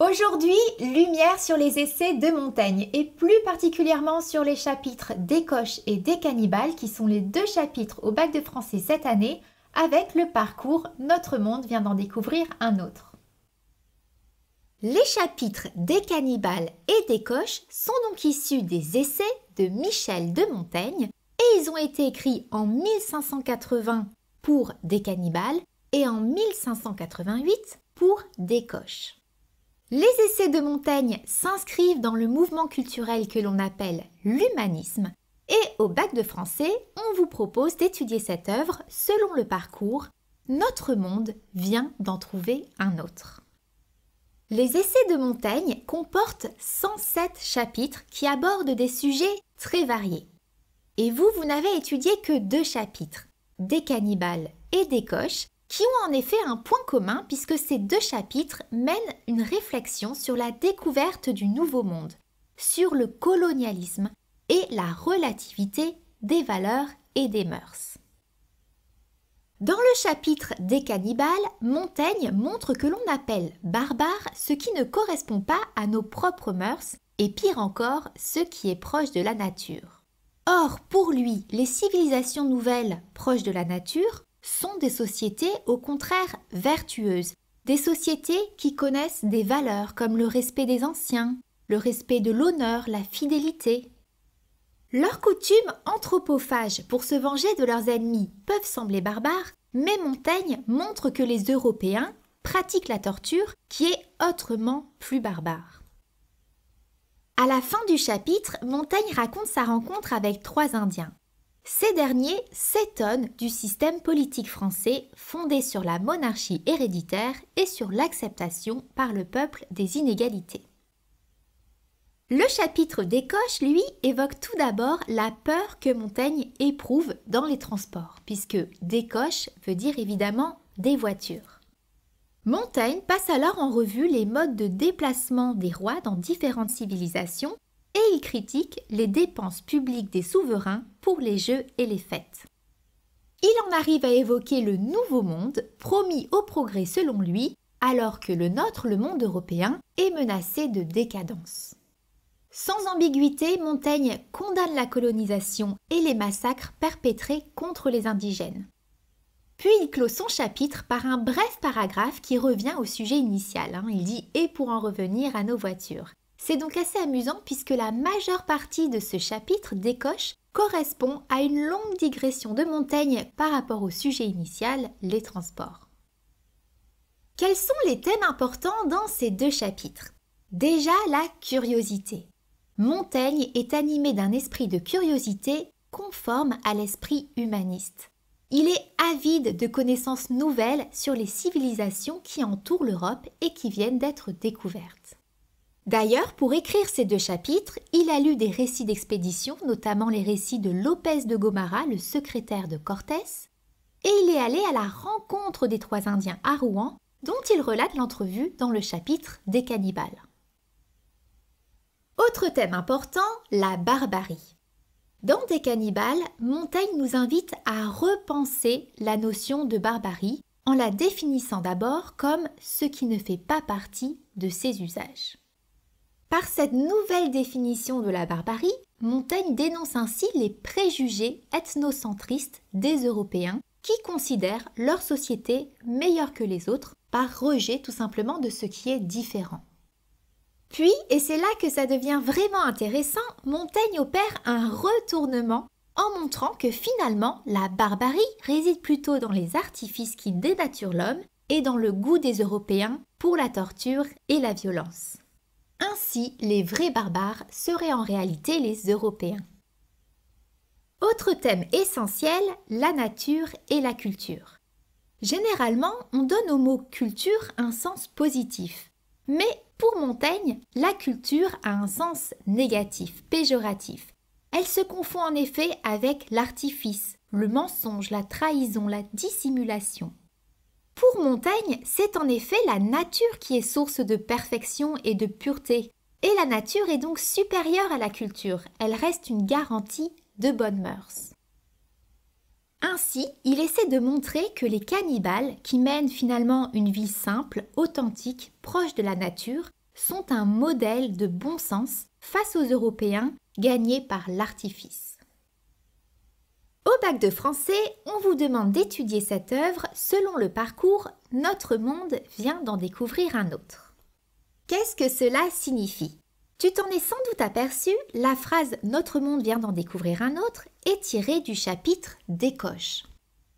Aujourd'hui, lumière sur les essais de Montaigne et plus particulièrement sur les chapitres des coches et des cannibales qui sont les deux chapitres au bac de français cette année avec le parcours Notre monde vient d'en découvrir un autre. Les chapitres des cannibales et des coches sont donc issus des essais de Michel de Montaigne et ils ont été écrits en 1580 pour des cannibales et en 1588 pour des coches. Les essais de Montaigne s'inscrivent dans le mouvement culturel que l'on appelle l'humanisme et au bac de français, on vous propose d'étudier cette œuvre selon le parcours Notre monde vient d'en trouver un autre. Les essais de Montaigne comportent 107 chapitres qui abordent des sujets très variés. Et vous, vous n'avez étudié que deux chapitres, des cannibales et des coches, qui ont en effet un point commun puisque ces deux chapitres mènent une réflexion sur la découverte du nouveau monde, sur le colonialisme et la relativité des valeurs et des mœurs. Dans le chapitre des cannibales, Montaigne montre que l'on appelle barbare ce qui ne correspond pas à nos propres mœurs et pire encore ce qui est proche de la nature. Or, pour lui, les civilisations nouvelles proches de la nature sont des sociétés au contraire vertueuses, des sociétés qui connaissent des valeurs comme le respect des anciens, le respect de l'honneur, la fidélité. Leurs coutumes anthropophages pour se venger de leurs ennemis peuvent sembler barbares, mais Montaigne montre que les Européens pratiquent la torture qui est autrement plus barbare. À la fin du chapitre, Montaigne raconte sa rencontre avec trois Indiens. Ces derniers s'étonnent du système politique français fondé sur la monarchie héréditaire et sur l'acceptation par le peuple des inégalités. Le chapitre des coches, lui, évoque tout d'abord la peur que Montaigne éprouve dans les transports, puisque des veut dire évidemment des voitures. Montaigne passe alors en revue les modes de déplacement des rois dans différentes civilisations et il critique les dépenses publiques des souverains pour les jeux et les fêtes. Il en arrive à évoquer le nouveau monde, promis au progrès selon lui, alors que le nôtre, le monde européen, est menacé de décadence. Sans ambiguïté, Montaigne condamne la colonisation et les massacres perpétrés contre les indigènes. Puis il clôt son chapitre par un bref paragraphe qui revient au sujet initial. Hein. Il dit Et pour en revenir à nos voitures. C'est donc assez amusant puisque la majeure partie de ce chapitre décoche correspond à une longue digression de Montaigne par rapport au sujet initial, les transports. Quels sont les thèmes importants dans ces deux chapitres Déjà la curiosité. Montaigne est animé d'un esprit de curiosité conforme à l'esprit humaniste. Il est avide de connaissances nouvelles sur les civilisations qui entourent l'Europe et qui viennent d'être découvertes. D'ailleurs, pour écrire ces deux chapitres, il a lu des récits d'expédition, notamment les récits de Lopez de Gomara, le secrétaire de Cortés, et il est allé à la rencontre des trois Indiens à Rouen, dont il relate l'entrevue dans le chapitre des cannibales. Autre thème important, la barbarie. Dans Des cannibales, Montaigne nous invite à repenser la notion de barbarie en la définissant d'abord comme ce qui ne fait pas partie de ses usages. Par cette nouvelle définition de la barbarie, Montaigne dénonce ainsi les préjugés ethnocentristes des Européens qui considèrent leur société meilleure que les autres par rejet tout simplement de ce qui est différent. Puis, et c'est là que ça devient vraiment intéressant, Montaigne opère un retournement en montrant que finalement la barbarie réside plutôt dans les artifices qui dénaturent l'homme et dans le goût des Européens pour la torture et la violence. Ainsi, les vrais barbares seraient en réalité les Européens. Autre thème essentiel, la nature et la culture. Généralement, on donne au mot culture un sens positif. Mais pour Montaigne, la culture a un sens négatif, péjoratif. Elle se confond en effet avec l'artifice, le mensonge, la trahison, la dissimulation. Pour Montaigne, c'est en effet la nature qui est source de perfection et de pureté. Et la nature est donc supérieure à la culture, elle reste une garantie de bonnes mœurs. Ainsi, il essaie de montrer que les cannibales, qui mènent finalement une vie simple, authentique, proche de la nature, sont un modèle de bon sens face aux Européens gagnés par l'artifice. Au bac de français, on vous demande d'étudier cette œuvre selon le parcours Notre monde vient d'en découvrir un autre. Qu'est-ce que cela signifie Tu t'en es sans doute aperçu, la phrase Notre monde vient d'en découvrir un autre est tirée du chapitre Décoche.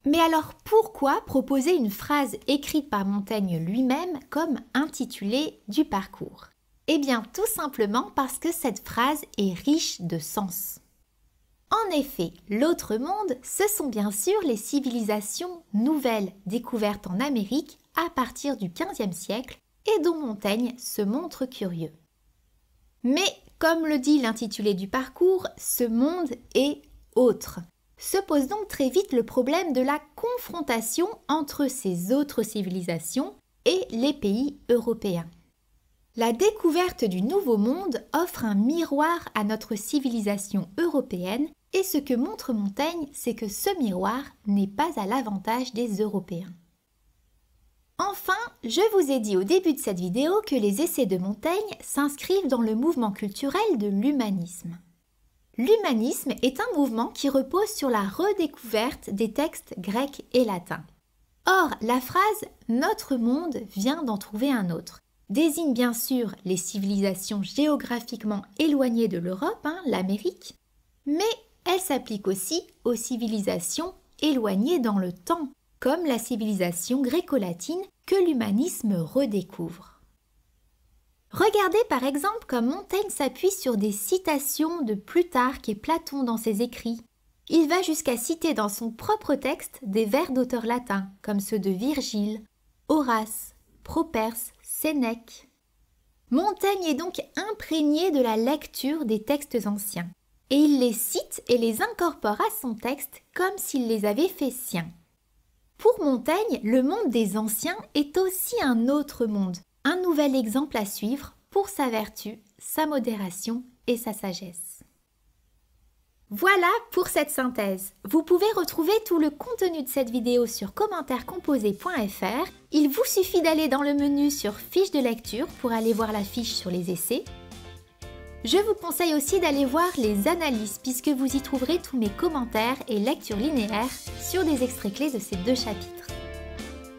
Mais alors pourquoi proposer une phrase écrite par Montaigne lui-même comme intitulée du parcours Eh bien tout simplement parce que cette phrase est riche de sens. En effet, l'autre monde, ce sont bien sûr les civilisations nouvelles découvertes en Amérique à partir du XVe siècle et dont Montaigne se montre curieux. Mais, comme le dit l'intitulé du parcours, ce monde est autre. Se pose donc très vite le problème de la confrontation entre ces autres civilisations et les pays européens. La découverte du Nouveau Monde offre un miroir à notre civilisation européenne et ce que montre Montaigne, c'est que ce miroir n'est pas à l'avantage des Européens. Enfin, je vous ai dit au début de cette vidéo que les essais de Montaigne s'inscrivent dans le mouvement culturel de l'humanisme. L'humanisme est un mouvement qui repose sur la redécouverte des textes grecs et latins. Or, la phrase Notre monde vient d'en trouver un autre désigne bien sûr les civilisations géographiquement éloignées de l'Europe, hein, l'Amérique, mais elle s'applique aussi aux civilisations éloignées dans le temps, comme la civilisation gréco-latine que l'humanisme redécouvre. Regardez par exemple comme Montaigne s'appuie sur des citations de Plutarque et Platon dans ses écrits. Il va jusqu'à citer dans son propre texte des vers d'auteurs latins, comme ceux de Virgile, Horace, Properse Sénèque. Montaigne est donc imprégné de la lecture des textes anciens, et il les cite et les incorpore à son texte comme s'il les avait fait siens. Pour Montaigne, le monde des anciens est aussi un autre monde, un nouvel exemple à suivre pour sa vertu, sa modération et sa sagesse. Voilà pour cette synthèse. Vous pouvez retrouver tout le contenu de cette vidéo sur commentairescomposés.fr. Il vous suffit d'aller dans le menu sur fiche de lecture pour aller voir la fiche sur les essais. Je vous conseille aussi d'aller voir les analyses puisque vous y trouverez tous mes commentaires et lectures linéaires sur des extraits clés de ces deux chapitres.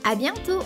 À bientôt